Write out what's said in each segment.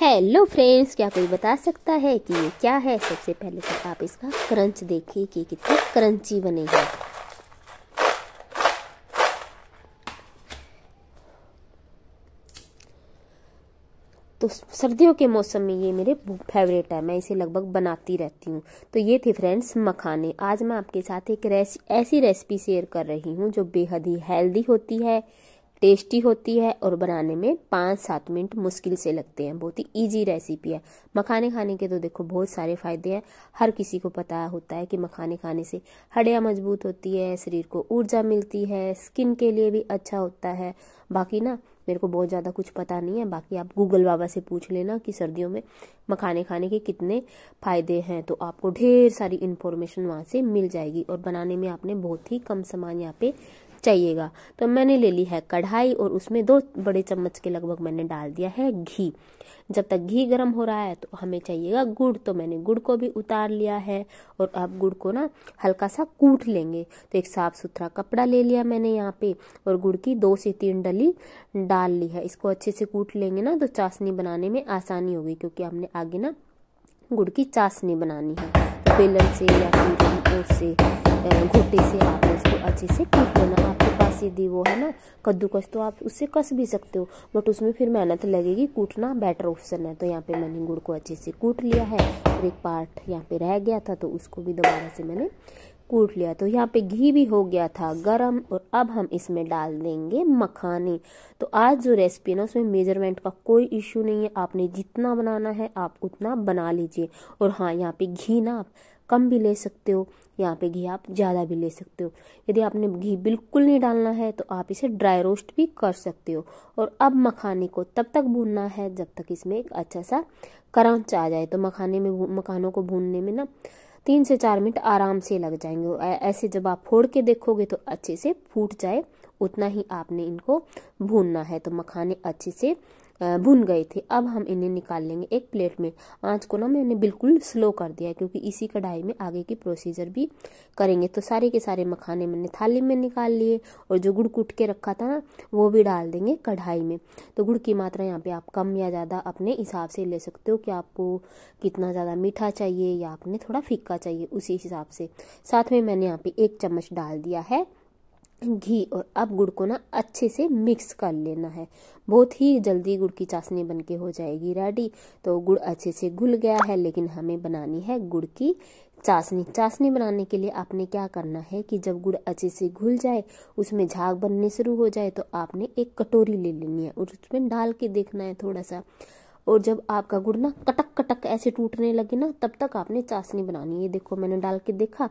hello friends क्या कोई बता सकता है कि ये क्या है सबसे पहले तो आप इसका क्रंच देखिए कि कितनी क्रंची बने हैं तो सर्दियों के मौसम में ये मेरे फेवरेट है मैं इसे लगभग बनाती रहती हूँ तो ये थे फ्रेंड्स मखाने आज मैं आपके साथ एक रेसि ऐसी रेसिपी शेयर कर रही हूँ जो बेहद ही हेल्दी होती है टेस्टी होती है और बनाने में पाँच सात मिनट मुश्किल से लगते हैं बहुत ही इजी रेसिपी है मखाने खाने के तो देखो बहुत सारे फ़ायदे हैं हर किसी को पता होता है कि मखाने खाने से हड्डियां मजबूत होती है शरीर को ऊर्जा मिलती है स्किन के लिए भी अच्छा होता है बाकी ना मेरे को बहुत ज़्यादा कुछ पता नहीं है बाकी आप गूगल बाबा से पूछ लेना कि सर्दियों में मखाने खाने के कितने फ़ायदे हैं तो आपको ढेर सारी इन्फॉर्मेशन वहाँ से मिल जाएगी और बनाने में आपने बहुत ही कम सामान यहाँ पे चाहिएगा तो मैंने ले ली है कढ़ाई और उसमें दो बड़े चम्मच के लगभग मैंने डाल दिया है घी जब तक घी गर्म हो रहा है तो हमें चाहिएगा गुड़ तो मैंने गुड़ को भी उतार लिया है और अब गुड़ को ना हल्का सा कूट लेंगे तो एक साफ सुथरा कपड़ा ले लिया मैंने यहाँ पे और गुड़ की दो से तीन डली डाल ली है इसको अच्छे से कूट लेंगे ना तो चाशनी बनाने में आसानी होगी क्योंकि हमने आगे ना गुड़ की चाशनी बनानी है बेलन से या फिर से घोटे से आप इसको अच्छे से पीस लेना आपके पास यदि वो है ना कद्दूकस तो आप उससे कस भी सकते हो बट उसमें फिर मेहनत लगेगी कूटना बेटर ऑप्शन है तो यहाँ पे मैंने गुड़ को अच्छे से कूट लिया है और एक पार्ट यहाँ पे रह गया था तो उसको भी दोबारा से मैंने कूट लिया तो यहाँ पे घी भी हो गया था गरम और अब हम इसमें डाल देंगे मखाने तो आज जो रेसिपी है ना उसमें मेजरमेंट का कोई इश्यू नहीं है आपने जितना बनाना है आप उतना बना लीजिए और हाँ यहाँ पे घी ना आप कम भी ले सकते हो यहाँ पे घी आप ज़्यादा भी ले सकते हो यदि आपने घी बिल्कुल नहीं डालना है तो आप इसे ड्राई रोस्ट भी कर सकते हो और अब मखाने को तब तक भूनना है जब तक इसमें एक अच्छा सा करंच आ जाए तो मखाने में मखानों को भूनने में ना तीन से चार मिनट आराम से लग जाएंगे ऐसे जब आप फोड़ के देखोगे तो अच्छे से फूट जाए उतना ही आपने इनको भूनना है तो मखाने अच्छे से भुन गए थे अब हम इन्हें निकाल लेंगे एक प्लेट में आँच को ना मैंने बिल्कुल स्लो कर दिया क्योंकि इसी कढ़ाई में आगे की प्रोसीजर भी करेंगे तो सारे के सारे मखाने मैंने थाली में निकाल लिए और जो गुड़ कूट के रखा था ना वो भी डाल देंगे कढ़ाई में तो गुड़ की मात्रा यहाँ पर आप कम या ज़्यादा अपने हिसाब से ले सकते हो कि आपको कितना ज़्यादा मीठा चाहिए या आपने थोड़ा फीका चाहिए उसी हिसाब से साथ में मैंने यहाँ पर एक चम्मच डाल दिया है घी और अब गुड़ को ना अच्छे से मिक्स कर लेना है बहुत ही जल्दी गुड़ की चाशनी बनके हो जाएगी रेडी तो गुड़ अच्छे से घुल गया है लेकिन हमें बनानी है गुड़ की चाशनी चाशनी बनाने के लिए आपने क्या करना है कि जब गुड़ अच्छे से घुल जाए उसमें झाग बनने शुरू हो जाए तो आपने एक कटोरी ले लेनी है और उसमें डाल के देखना है थोड़ा सा और जब आपका गुड़ ना कटक कटक ऐसे टूटने लगे ना तब तक आपने चाशनी बनानी है देखो मैंने डाल के देखा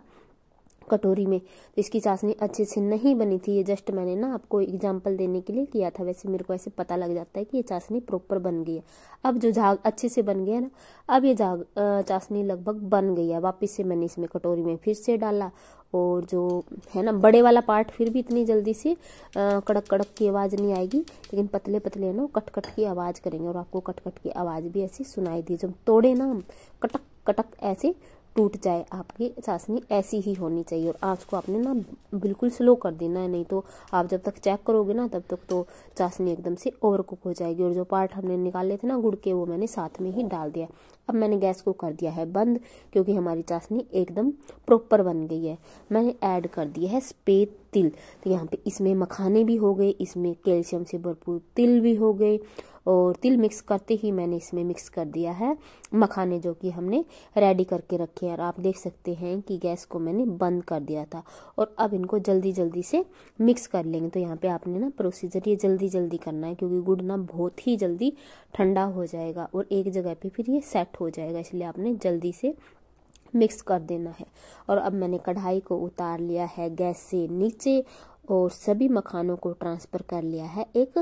कटोरी में तो इसकी चाशनी अच्छे से नहीं बनी थी ये जस्ट मैंने ना आपको एग्जाम्पल देने के लिए किया था वैसे मेरे को ऐसे पता लग जाता है कि ये चाशनी प्रॉपर बन गई है अब जो झाग अच्छे से बन गया ना अब ये झाग चाशनी लगभग बन गई है वापस से मैंने इसमें कटोरी में फिर से डाला और जो है ना बड़े वाला पार्ट फिर भी इतनी जल्दी से आ, कड़क कड़क की आवाज़ नहीं आएगी लेकिन पतले पतले ना कट कट की आवाज़ करेंगे और आपको कट कट की आवाज़ भी ऐसी सुनाई दी जब तोड़े ना कटक कटक ऐसे टूट जाए आपकी चाशनी ऐसी ही होनी चाहिए और आँच को आपने ना बिल्कुल स्लो कर देना है नहीं तो आप जब तक चेक करोगे ना तब तक तो चाशनी एकदम से ओवर कुक हो जाएगी और जो पार्ट हमने निकाले थे ना गुड़ के वो मैंने साथ में ही डाल दिया अब मैंने गैस को कर दिया है बंद क्योंकि हमारी चाशनी एकदम प्रॉपर बन गई है मैंने ऐड कर दिया है स्पेत तिल तो यहाँ पे इसमें मखाने भी हो गए इसमें कैल्शियम से भरपूर तिल भी हो गए और तिल मिक्स करते ही मैंने इसमें मिक्स कर दिया है मखाने जो कि हमने रेडी करके रखे हैं और आप देख सकते हैं कि गैस को मैंने बंद कर दिया था और अब इनको जल्दी जल्दी से मिक्स कर लेंगे तो यहाँ पे आपने ना प्रोसीजर ये जल्दी जल्दी करना है क्योंकि गुड़ ना बहुत ही जल्दी ठंडा हो जाएगा और एक जगह पर फिर ये सेट हो जाएगा इसलिए आपने जल्दी से मिक्स कर देना है और अब मैंने कढ़ाई को उतार लिया है गैस से नीचे और सभी मखानों को ट्रांसफ़र कर लिया है एक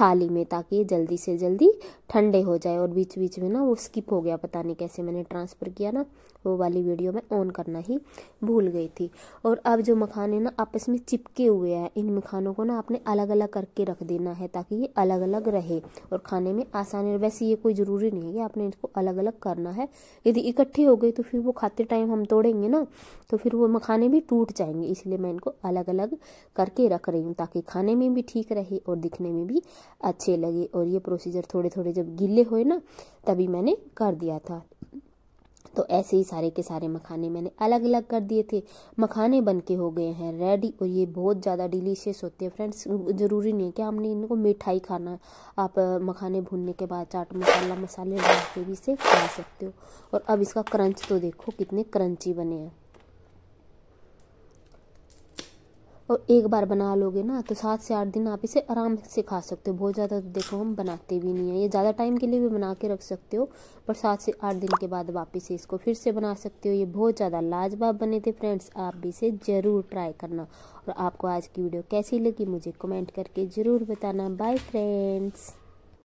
थाली में ताकि ये जल्दी से जल्दी ठंडे हो जाए और बीच बीच में ना वो स्किप हो गया पता नहीं कैसे मैंने ट्रांसफ़र किया ना वो वाली वीडियो मैं ऑन करना ही भूल गई थी और अब जो मखाने ना आपस में चिपके हुए हैं इन मखानों को ना आपने अलग अलग करके रख देना है ताकि ये अलग अलग रहे और खाने में आसानी वैसे ये कोई ज़रूरी नहीं है कि आपने इसको अलग अलग करना है यदि इकट्ठे हो गए तो फिर वो खाते टाइम हम तोड़ेंगे ना तो फिर वो मखाने भी टूट जाएंगे इसलिए मैं इनको अलग अलग कर करके रख रही हूँ ताकि खाने में भी ठीक रहे और दिखने में भी अच्छे लगे और ये प्रोसीजर थोड़े थोड़े जब गीले हुए ना तभी मैंने कर दिया था तो ऐसे ही सारे के सारे मखाने मैंने अलग अलग कर दिए थे मखाने बन के हो गए हैं रेडी और ये बहुत ज़्यादा डिलीशियस होते हैं फ्रेंड्स ज़रूरी नहीं है कि हमने इनको मिठाई खाना आप मखाने भूनने के बाद चाट मसाला मसाले डाल के भी इसे खा सकते हो और अब इसका क्रंच तो देखो कितने क्रंची बने हैं और एक बार बना लोगे ना तो सात से आठ दिन आप इसे आराम से खा सकते हो बहुत ज़्यादा तो देखो हम बनाते भी नहीं हैं ये ज़्यादा टाइम के लिए भी बना के रख सकते हो पर सात से आठ दिन के बाद वापस इसको फिर से बना सकते हो ये बहुत ज़्यादा लाजवाब बने थे फ्रेंड्स आप भी इसे ज़रूर ट्राई करना और आपको आज की वीडियो कैसी लगी मुझे कमेंट करके ज़रूर बताना बाय फ्रेंड्स